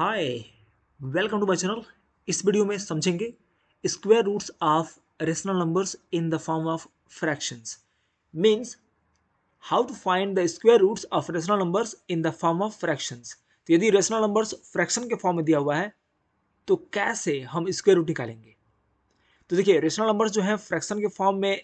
Hi welcome to my channel इस video में समझेंगे square roots of rational numbers in the form of fractions means how to find the square roots of rational numbers in the form of fractions तो यदि rational numbers fraction के फॉर्म में दिया हुआ है तो कैसे हम स्क्वायर रूट निकालेंगे तो देखिए रेशनल नंबर्स जो हैं फ्रैक्शन के फॉर्म में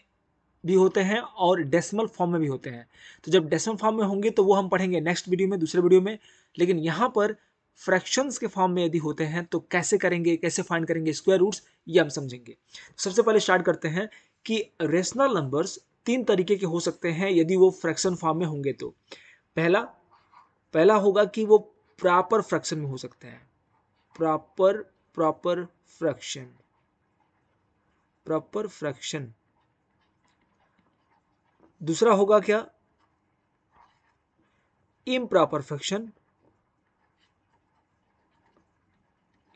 भी होते हैं और डेसिमल फॉर्म में भी होते हैं तो जब डेसिमल फॉर्म में होंगे तो वो हम पढ़ेंगे नेक्स्ट वीडियो में दूसरे वीडियो में लेकिन यहाँ पर फ्रैक्शंस के फॉर्म में यदि होते हैं तो कैसे करेंगे कैसे फाइंड करेंगे स्क्वायर रूट्स ये हम समझेंगे सबसे पहले स्टार्ट करते हैं कि रेशनल नंबर्स तीन तरीके के हो सकते हैं यदि वो फ्रैक्शन फॉर्म में होंगे तो पहला पहला होगा कि वो प्रॉपर फ्रैक्शन में हो सकते हैं proper proper fraction proper fraction दूसरा होगा क्या इम प्रॉपर फ्रैक्शन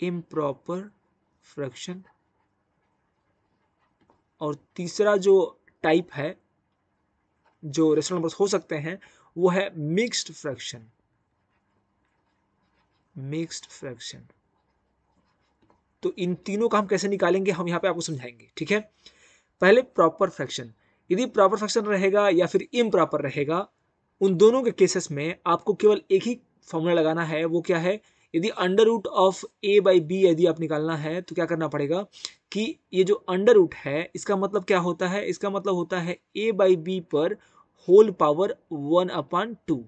इम्प्रॉपर फ्रैक्शन और तीसरा जो टाइप है जो रेशनल नंबर्स हो सकते हैं वो है मिक्स्ड फ्रैक्शन मिक्स्ड फ्रैक्शन तो इन तीनों का हम कैसे निकालेंगे हम यहां पे आपको समझाएंगे ठीक है पहले प्रॉपर फ्रैक्शन यदि प्रॉपर फ्रैक्शन रहेगा या फिर इम रहेगा उन दोनों के केसेस में आपको केवल एक ही फॉर्मूला लगाना है वो क्या है यदि under root of A by B यदि आप निकालना है तो क्या करना पड़ेगा कि ये जो अंडर रूट है इसका मतलब क्या होता है इसका मतलब होता है ए बाई बी पर whole power one upon two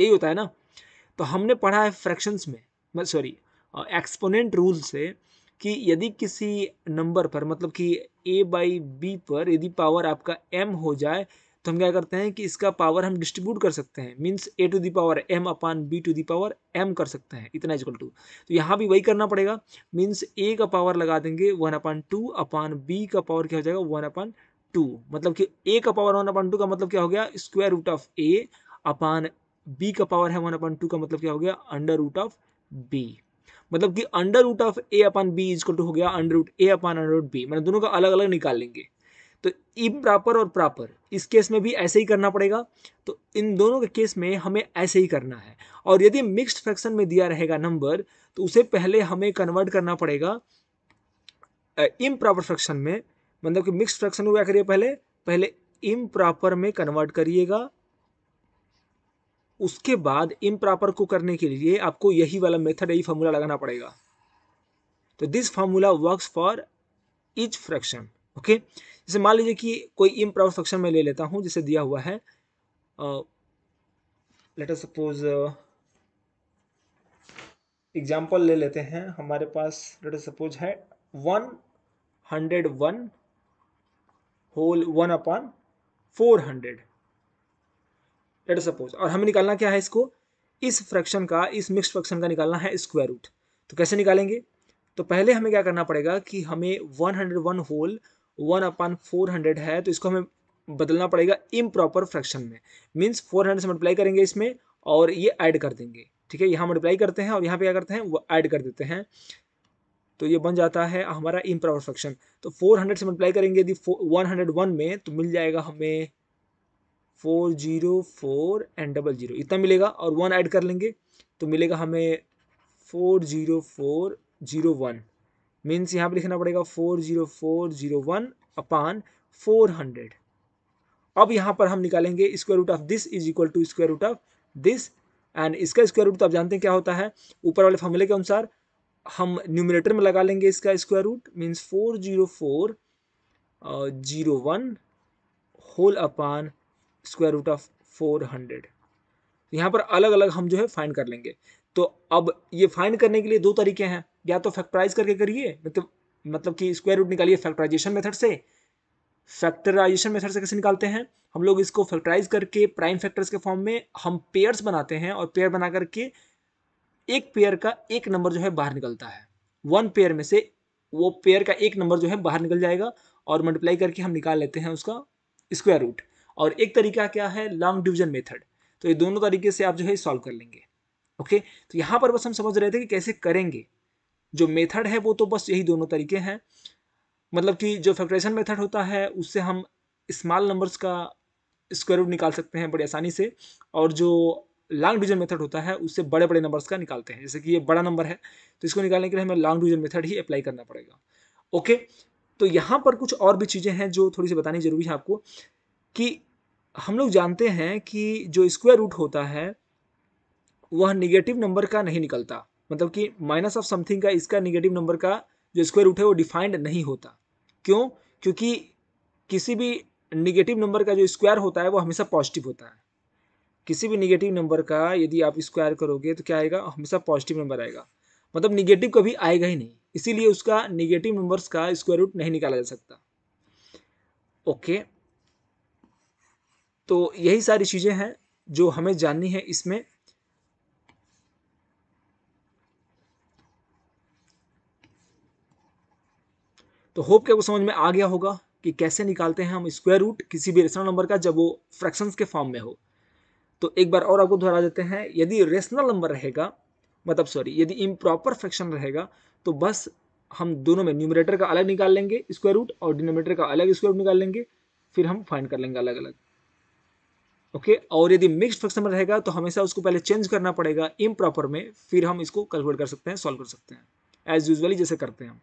यही होता है ना तो हमने पढ़ा है फ्रैक्शंस में सॉरी एक्सपोनेंट रूल से कि यदि किसी नंबर पर मतलब कि ए बाई बी पर यदि पावर आपका एम हो जाए तो हम क्या करते हैं कि इसका पावर हम डिस्ट्रीब्यूट कर सकते हैं means A to the power M upon B to the power M कर सकते हैं इतना इजकल टू तो यहाँ भी वही करना पड़ेगा मीन्स ए का पावर लगा देंगे one upon two upon B का पावर क्या हो जाएगा वन अपान टू मतलब कि ए का पावर वन अपान टू का मतलब क्या हो गया square root of A upon B का पावर है वन अपान टू का मतलब क्या हो गया अंडर रूट ऑफ बी मतलब कि under root of A upon B equal to हो गया under root A upon under root B मतलब दोनों का अलग अलग निकाल लेंगे तो इम्प्रॉपर और प्रॉपर इस केस में भी ऐसे ही करना पड़ेगा तो इन दोनों के केस में हमें ऐसे ही करना है और यदि मिक्स्ड फ्रैक्शन में दिया रहेगा नंबर तो उसे पहले हमें कन्वर्ट करना पड़ेगा इम्प्रॉपर फ्रैक्शन में मतलब कि मिक्स्ड फ्रैक्शन को क्या करिए पहले पहले इम प्रॉपर में कन्वर्ट करिएगा उसके बाद इम प्रॉपर को करने के लिए आपको यही वाला मेथड यही फार्मूला लगाना पड़ेगा तो this formula works for each fraction okay जैसे मान लीजिए कि कोई इम्प्रॉपर फंक्शन में ले लेता हूँ जिसे दिया हुआ है लेट अस सपोज एग्जाम्पल ले लेते हैं हमारे पास लेट अस सपोज है one hundred one whole one upon four hundred let suppose और हमें निकालना क्या है इसको इस फ्रैक्शन का इस मिक्स फ्रैक्शन का निकालना है स्क्वायर रूट तो कैसे निकालेंगे तो पहले हमें क्या करना पड़ेगा कि हमें one hundred one whole one upon four hundred है तो इसको हमें बदलना पड़ेगा इम प्रॉपर फ्रैक्शन में मीन्स फोर हंड्रेड से मल्टीप्लाई करेंगे इसमें और ये ऐड कर देंगे ठीक है यहाँ मल्टीप्लाई करते हैं और यहाँ पे क्या करते हैं वो ऐड कर देते हैं तो ये बन जाता है हमारा इम प्रॉपर फ्रैक्शन तो फोर हंड्रेड से मल्टीप्लाई करेंगे यदि वन हंड्रेड वन में तो मिल जाएगा हमें four zero four and double zero इतना मिलेगा और वन ऐड कर लेंगे तो मिलेगा हमें four zero four zero one means यहाँ पर लिखना पड़ेगा four zero four zero one upon four hundred अब यहाँ पर हम निकालेंगे square root of this is equal to square root of this and इसका स्क्वायर रूट तो आप जानते हैं क्या होता है ऊपर वाले फॉर्मूले के अनुसार हम न्यूमिनेटर में लगा लेंगे इसका square root means four zero four zero one whole upon square root of four hundred यहाँ पर अलग अलग हम जो है फाइंड कर लेंगे तो अब ये फाइंड करने के लिए दो तरीके हैं या तो फैक्टराइज करके करिए मतलब मतलब कि स्क्वायर रूट निकालिए फैक्टराइजेशन मेथड से फैक्टराइजेशन मेथड से कैसे निकालते हैं हम लोग इसको फैक्टराइज करके प्राइम फैक्टर्स के फॉर्म में हम पेयर्स बनाते हैं और पेयर बना करके एक पेयर का एक नंबर जो है बाहर निकलता है वन पेयर में से वो पेयर का एक नंबर जो है बाहर निकल जाएगा और मल्टीप्लाई करके हम निकाल लेते हैं उसका स्क्वायर रूट और एक तरीका क्या है लॉन्ग डिविजन मेथड तो ये दोनों तरीके से आप जो है सॉल्व कर लेंगे ओके तो यहाँ पर बस हम समझ रहे थे कि कैसे करेंगे जो मेथड है वो तो बस यही दोनों तरीके हैं मतलब कि जो फैक्ट्रेशन मेथड होता है उससे हम स्मॉल नंबर्स का स्क्वायर रूट निकाल सकते हैं बड़ी आसानी से और जो लॉन्ग डिविजन मेथड होता है उससे बड़े बड़े नंबर्स का निकालते हैं जैसे कि ये बड़ा नंबर है तो इसको निकालने के लिए हमें लॉन्ग डिविजन मेथड ही अप्लाई करना पड़ेगा ओके तो यहाँ पर कुछ और भी चीज़ें हैं जो थोड़ी सी बतानी जरूरी है आपको कि हम लोग जानते हैं कि जो स्क्वायर रूट होता है वह निगेटिव नंबर का नहीं निकलता मतलब कि माइनस ऑफ समथिंग का इसका निगेटिव नंबर का जो स्क्वायर रूट है वो डिफाइंड नहीं होता क्यों क्योंकि किसी भी निगेटिव नंबर का जो स्क्वायर होता है वो हमेशा पॉजिटिव होता है किसी भी निगेटिव नंबर का यदि आप स्क्वायर करोगे तो क्या आएगा हमेशा पॉजिटिव नंबर आएगा मतलब निगेटिव कभी आएगा ही नहीं इसीलिए उसका निगेटिव नंबर्स का स्क्वायर रूट नहीं निकाला जा सकता ओके तो यही सारी चीज़ें हैं जो हमें जाननी है इसमें तो होप के आपको समझ में आ गया होगा कि कैसे निकालते हैं हम स्क्वायर रूट किसी भी रेशनल नंबर का जब वो फ्रैक्शंस के फॉर्म में हो तो एक बार और आपको दोहरा देते हैं यदि रेशनल नंबर रहेगा मतलब सॉरी यदि इम्प्रॉपर फ्रैक्शन रहेगा तो बस हम दोनों में न्यूमरेटर का अलग निकाल लेंगे स्क्वायर रूट और डिनोमीटर का अलग स्क्वायर रूट निकाल लेंगे फिर हम फाइंड कर लेंगे अलग अलग ओके okay? और यदि मिक्स्ड फ्रैक्शन रहेगा तो हमेशा उसको पहले चेंज करना पड़ेगा इम प्रॉपर में फिर हम इसको कैलकुलेट कर सकते हैं सॉल्व कर सकते हैं एज यूजली जैसे करते हैं हम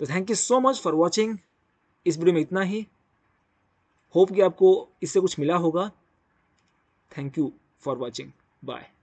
तो thank you so much for watching इस वीडियो में इतना ही होप कि आपको इससे कुछ मिला होगा thank you for watching bye